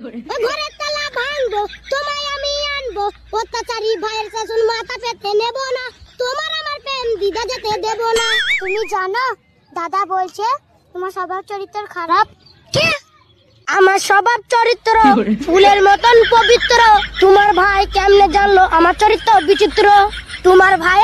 ভাঙবো তোমায় আমি আনবো অত্যাচারী ভাইয়ের শাসন মাথা পেতে নেব না তোমার আমার প্রেম দিদা যেতে দেব না তুমি জানো দাদা বলছে তোমার স্বভাব চরিত্র খারাপ কে আমার স্বভাব চরিত্র ফুলের মতন পবিত্র তোমার ভাই কেমনে জানলো আমার চরিত্র বিচিত্র তোমার ভাই